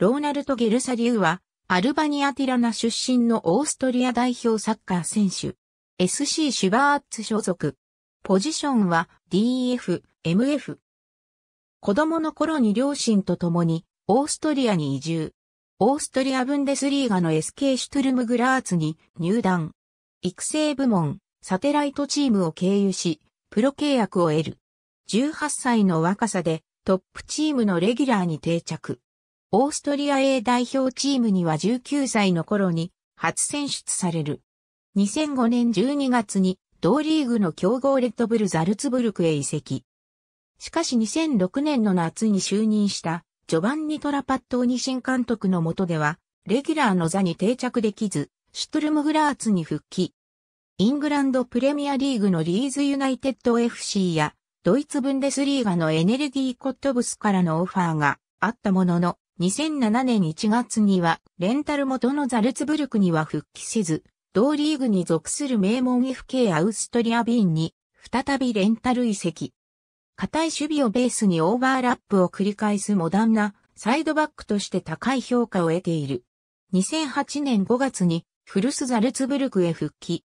ローナルト・ゲルサリューは、アルバニア・ティラナ出身のオーストリア代表サッカー選手。SC シュバーツ所属。ポジションは DF、MF。子供の頃に両親と共にオーストリアに移住。オーストリアブンデスリーガの SK シュトゥルムグラーツに入団。育成部門、サテライトチームを経由し、プロ契約を得る。18歳の若さでトップチームのレギュラーに定着。オーストリア A 代表チームには19歳の頃に初選出される。2005年12月に同リーグの強豪レッドブルザルツブルクへ移籍。しかし2006年の夏に就任したジョバンニ・トラパットーニン監督の下では、レギュラーの座に定着できず、シュトルムグラーツに復帰。イングランドプレミアリーグのリーズユナイテッド FC やドイツブンデスリーガのエネルギーコットブスからのオファーがあったものの、2007年1月には、レンタル元のザルツブルクには復帰せず、同リーグに属する名門 FK アウストリアビーンに、再びレンタル移籍。硬い守備をベースにオーバーラップを繰り返すモダンなサイドバックとして高い評価を得ている。2008年5月にフルスザルツブルクへ復帰。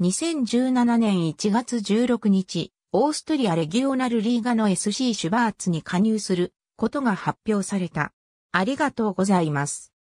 2017年1月16日、オーストリアレギオナルリーガの SC シュバーツに加入することが発表された。ありがとうございます。